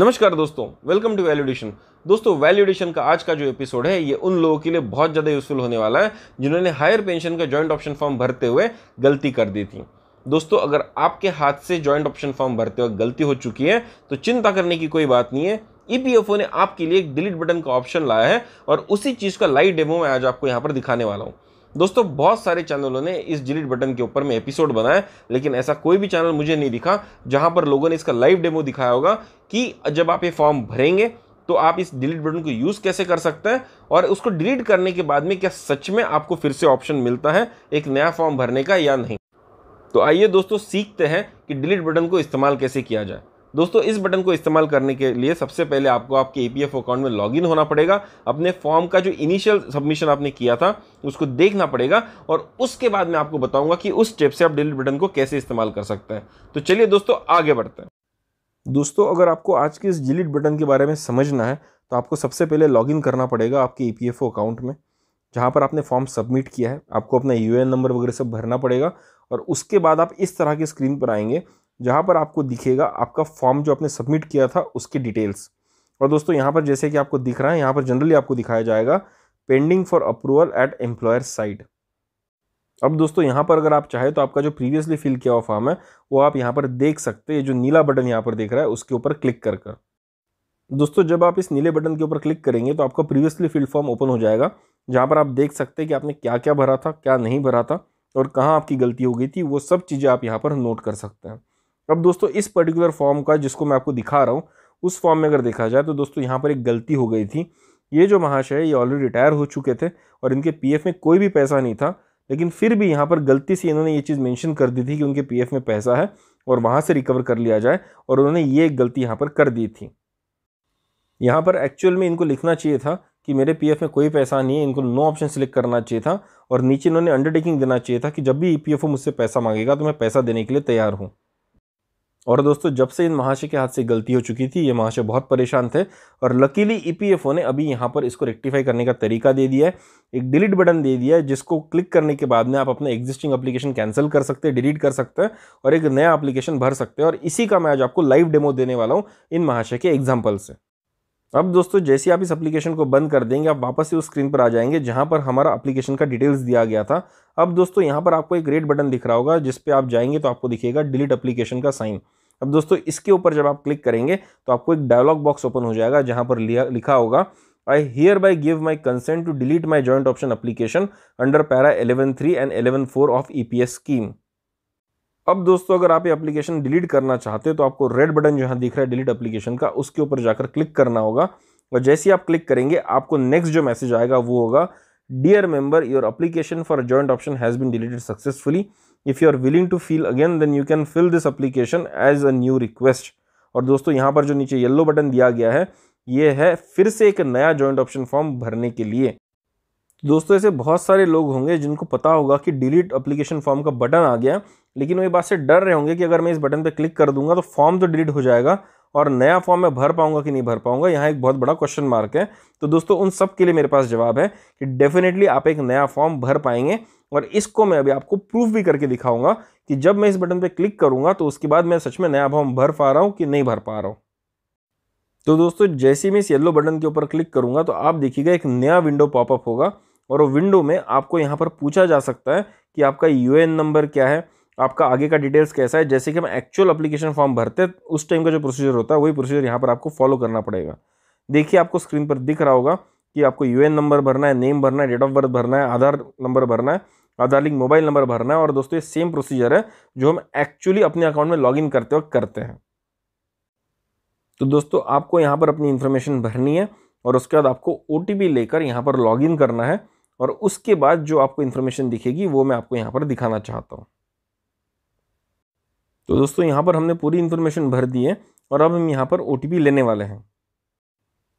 नमस्कार दोस्तों welcome to वैल्यूडेशन दोस्तों वैल्यूडेशन का आज का जो एपिसोड है ये उन लोगों के लिए बहुत ज़्यादा यूज़फुल होने वाला है जिन्होंने हायर पेंशन का जॉइंट ऑप्शन फॉर्म भरते हुए गलती कर दी थी दोस्तों अगर आपके हाथ से जॉइंट ऑप्शन फॉर्म भरते हुए गलती हो चुकी है तो चिंता करने की कोई बात नहीं है ईपीएफओ e ने आपके लिए एक डिलीट बटन का ऑप्शन लाया है और उसी चीज़ का लाइव डेमो मैं आज आपको यहाँ पर दिखाने वाला हूँ दोस्तों बहुत सारे चैनलों ने इस डिलीट बटन के ऊपर में एपिसोड बनाया लेकिन ऐसा कोई भी चैनल मुझे नहीं दिखा जहां पर लोगों ने इसका लाइव डेमो दिखाया होगा कि जब आप ये फॉर्म भरेंगे तो आप इस डिलीट बटन को यूज़ कैसे कर सकते हैं और उसको डिलीट करने के बाद में क्या सच में आपको फिर से ऑप्शन मिलता है एक नया फॉर्म भरने का या नहीं तो आइए दोस्तों सीखते हैं कि डिलीट बटन को इस्तेमाल कैसे किया जाए दोस्तों इस बटन को इस्तेमाल करने के लिए सबसे पहले आपको आपके ई अकाउंट में लॉगिन होना पड़ेगा अपने फॉर्म का जो इनिशियल सबमिशन आपने किया था उसको देखना पड़ेगा और उसके बाद मैं आपको बताऊंगा कि उस स्टेप से आप डिलीट बटन को कैसे इस्तेमाल कर सकते हैं तो चलिए दोस्तों आगे बढ़ते हैं दोस्तों अगर आपको आज के इस डिलीट बटन के बारे में समझना है तो आपको सबसे पहले लॉगिन करना पड़ेगा आपके ई अकाउंट में जहाँ पर आपने फॉर्म सबमिट किया है आपको अपना यू नंबर वगैरह सब भरना पड़ेगा और उसके बाद आप इस तरह की स्क्रीन पर आएंगे जहाँ पर आपको दिखेगा आपका फॉर्म जो आपने सबमिट किया था उसकी डिटेल्स और दोस्तों यहाँ पर जैसे कि आपको दिख रहा है यहाँ पर जनरली आपको दिखाया जाएगा pending for approval at employer side अब दोस्तों यहाँ पर अगर आप चाहे तो आपका जो प्रीवियसली फिल किया हुआ फॉर्म है वो आप यहाँ पर देख सकते हैं जो नीला बटन यहाँ पर देख रहा है उसके ऊपर क्लिक कर कर दोस्तों जब आप इस नीले बटन के ऊपर क्लिक करेंगे तो आपका प्रीवियसली फिल फॉर्म ओपन हो जाएगा जहाँ पर आप देख सकते हैं कि आपने क्या क्या भरा था क्या नहीं भरा था और कहाँ आपकी गलती हो गई थी वो सब चीज़ें आप यहाँ पर नोट कर सकते हैं अब दोस्तों इस पर्टिकुलर फॉर्म का जिसको मैं आपको दिखा रहा हूँ उस फॉर्म में अगर देखा जाए तो दोस्तों यहाँ पर एक गलती हो गई थी ये जो महाशय ये ऑलरेडी रिटायर हो चुके थे और इनके पीएफ में कोई भी पैसा नहीं था लेकिन फिर भी यहाँ पर गलती से इन्होंने ये चीज़ मेंशन कर दी थी कि उनके पीएफ में पैसा है और वहाँ से रिकवर कर लिया जाए और उन्होंने ये गलती यहाँ पर कर दी थी यहाँ पर एक्चुअल में इनको लिखना चाहिए था कि मेरे पीएफ में कोई पैसा नहीं है इनको नो ऑप्शन सेलेक्ट करना चाहिए था और नीचे इन्होंने अंडरटेकिंग देना चाहिए था कि जब भी ई मुझसे पैसा मांगेगा तो मैं पैसा देने के लिए तैयार हूँ और दोस्तों जब से इन महाशय के हाथ से गलती हो चुकी थी ये महाशय बहुत परेशान थे और लकीली ईपीएफओ e ने अभी यहाँ पर इसको रेक्टिफाई करने का तरीका दे दिया है एक डिलीट बटन दे दिया है जिसको क्लिक करने के बाद में आप अपने एग्जिस्टिंग एप्लीकेशन कैंसिल कर सकते हैं डिलीट कर सकते हैं और एक नया एप्लीकेशन भर सकते हैं और इसी का मैं आज आपको लाइव डेमो देने वाला हूँ इन महाशय के एग्जाम्पल से अब दोस्तों जैसे आप इस एप्लीकेशन को बंद कर देंगे आप वापस से उस स्क्रीन पर आ जाएंगे जहाँ पर हमारा एप्लीकेशन का डिटेल्स दिया गया था अब दोस्तों यहाँ पर आपको एक रेड बटन दिख रहा होगा जिस पर आप जाएंगे तो आपको दिखेगा डिलीट एप्लीकेशन का साइन अब दोस्तों इसके ऊपर जब आप क्लिक करेंगे तो आपको एक डायलॉग बॉक्स ओपन हो जाएगा जहाँ पर लिखा होगा I hereby give my consent to delete my joint option application under para eleven three and eleven four of E P S scheme अब दोस्तों अगर आप ये एप्लीकेशन डिलीट करना चाहते हो तो आपको रेड बटन जहाँ दिख रहा है डिलीट एप्लीकेशन का उसके ऊपर जाकर क्लिक करना होगा और जैसे ही आप क्लिक करेंगे आपको नेक्स्ट जो मैसेज आएगा वो होगा dear member your application for joint option has been deleted successfully if you are willing to feel again then you can fill this application as a new request और दोस्तों यहाँ पर जो नीचे येल्लो बटन दिया गया है ये है फिर से एक नया जॉइंट ऑप्शन फॉर्म भरने के लिए तो दोस्तों ऐसे बहुत सारे लोग होंगे जिनको पता होगा कि डिलीट अप्लीकेशन फॉर्म का बटन आ गया लेकिन वो ये बात से डर रहे होंगे कि अगर मैं इस बटन पर क्लिक कर दूंगा तो फॉर्म तो डिलीट हो जाएगा और नया फॉर्म मैं भर पाऊंगा कि नहीं भर पाऊंगा यहाँ एक बहुत बड़ा क्वेश्चन मार्क है तो दोस्तों उन सब के लिए मेरे पास जवाब है कि डेफिनेटली आप एक नया फॉर्म भर पाएंगे और इसको मैं अभी आपको प्रूफ भी करके दिखाऊंगा कि जब मैं इस बटन पर क्लिक करूंगा तो उसके बाद मैं सच में नया फॉर्म भर पा रहा हूँ कि नहीं भर पा रहा हूँ तो दोस्तों जैसे मैं इस येलो बटन के ऊपर क्लिक करूंगा तो आप देखिएगा एक नया विंडो पॉपअप होगा और विंडो में आपको यहाँ पर पूछा जा सकता है कि आपका यू नंबर क्या है आपका आगे का डिटेल्स कैसा है जैसे कि हम एक्चुअल अप्लीकेशन फॉर्म भरते हैं उस टाइम का जो प्रोसीजर होता है वही प्रोसीजर यहाँ पर आपको फॉलो करना पड़ेगा देखिए आपको स्क्रीन पर दिख रहा होगा कि आपको यू नंबर भरना है नेम भरना है डेट ऑफ बर्थ भरना है आधार नंबर भरना है आधार लिंक मोबाइल नंबर भरना है और दोस्तों ये सेम प्रोसीजर है जो हम एक्चुअली अपने अकाउंट में लॉगिन करते वक्त करते हैं तो दोस्तों आपको यहाँ पर अपनी इन्फॉर्मेशन भरनी है और उसके बाद आपको ओ लेकर यहाँ पर लॉगिन करना है और उसके बाद जो आपको इन्फॉर्मेशन दिखेगी वो मैं आपको यहाँ पर दिखाना चाहता हूँ तो दोस्तों यहाँ पर हमने पूरी इन्फॉर्मेशन भर दी है और अब हम यहाँ पर ओ लेने वाले हैं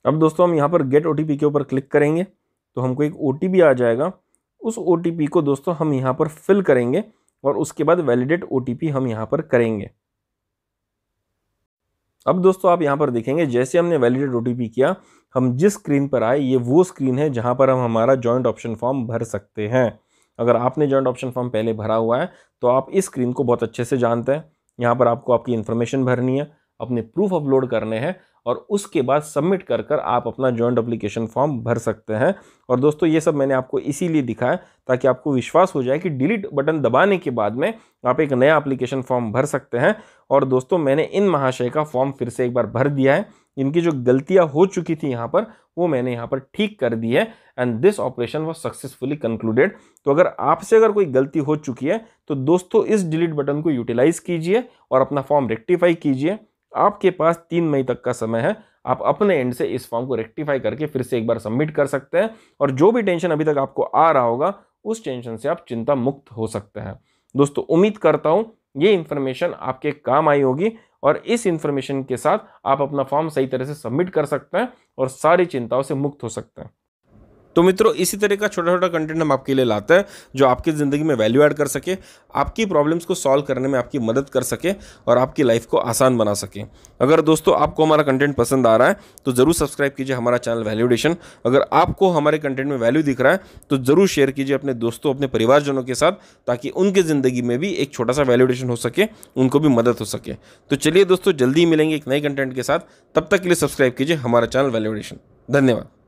अब दोस्तों हम यहाँ पर गेट ओ के ऊपर क्लिक करेंगे तो हमको एक ओ आ जाएगा उस ओ को दोस्तों हम यहाँ पर फिल करेंगे और उसके बाद वैलिडेट ओ हम यहाँ पर करेंगे अब दोस्तों आप यहाँ पर देखेंगे जैसे हमने वैलिडेट ओ किया हम जिस स्क्रीन पर आए ये वो स्क्रीन है जहाँ पर हम हमारा जॉइंट ऑप्शन फॉर्म भर सकते हैं अगर आपने जॉइंट ऑप्शन फॉर्म पहले भरा हुआ है तो आप इस स्क्रीन को बहुत अच्छे से जानते हैं यहाँ पर आपको आपकी इन्फॉर्मेशन भरनी है अपने प्रूफ अपलोड करने हैं और उसके बाद सबमिट कर कर आप अपना जॉइंट अप्लीकेशन फॉर्म भर सकते हैं और दोस्तों ये सब मैंने आपको इसीलिए दिखाया ताकि आपको विश्वास हो जाए कि डिलीट बटन दबाने के बाद में आप एक नया अप्लीकेशन फॉर्म भर सकते हैं और दोस्तों मैंने इन महाशय का फॉर्म फिर से एक बार भर दिया है इनकी जो गलतियाँ हो चुकी थी यहाँ पर वो मैंने यहाँ पर ठीक कर दी है and this operation was successfully concluded तो अगर आपसे अगर कोई गलती हो चुकी है तो दोस्तों इस डिलीट बटन को यूटिलाइज़ कीजिए और अपना फॉर्म रेक्टिफाई कीजिए आपके पास तीन मई तक का समय है आप अपने एंड से इस फॉर्म को रेक्टिफाई करके फिर से एक बार सबमिट कर सकते हैं और जो भी टेंशन अभी तक आपको आ रहा होगा उस टेंशन से आप चिंता मुक्त हो सकते हैं दोस्तों उम्मीद करता हूँ ये इन्फॉर्मेशन आपके काम आई होगी और इस इन्फॉर्मेशन के साथ आप अपना फॉर्म सही तरह से सबमिट कर सकते हैं और सारी चिंताओं से मुक्त हो सकते हैं तो मित्रों इसी तरह का छोटा छोटा कंटेंट हम आपके लिए लाते हैं जो आपकी ज़िंदगी में वैल्यू ऐड कर सके आपकी प्रॉब्लम्स को सॉल्व करने में आपकी मदद कर सके और आपकी लाइफ को आसान बना सके अगर दोस्तों आपको हमारा कंटेंट पसंद आ रहा है तो ज़रूर सब्सक्राइब कीजिए हमारा चैनल वैल्यूडेशन अगर आपको हमारे कंटेंट में वैल्यू दिख रहा है तो ज़रूर शेयर कीजिए अपने दोस्तों अपने परिवारजनों के साथ ताकि उनकी ज़िंदगी में भी एक छोटा सा वैल्यूडेशन हो सके उनको भी मदद हो सके तो चलिए दोस्तों जल्दी ही मिलेंगे एक नए कंटेंट के साथ तब तक के लिए सब्सक्राइब कीजिए हमारा चैनल वैल्यूडेशन धन्यवाद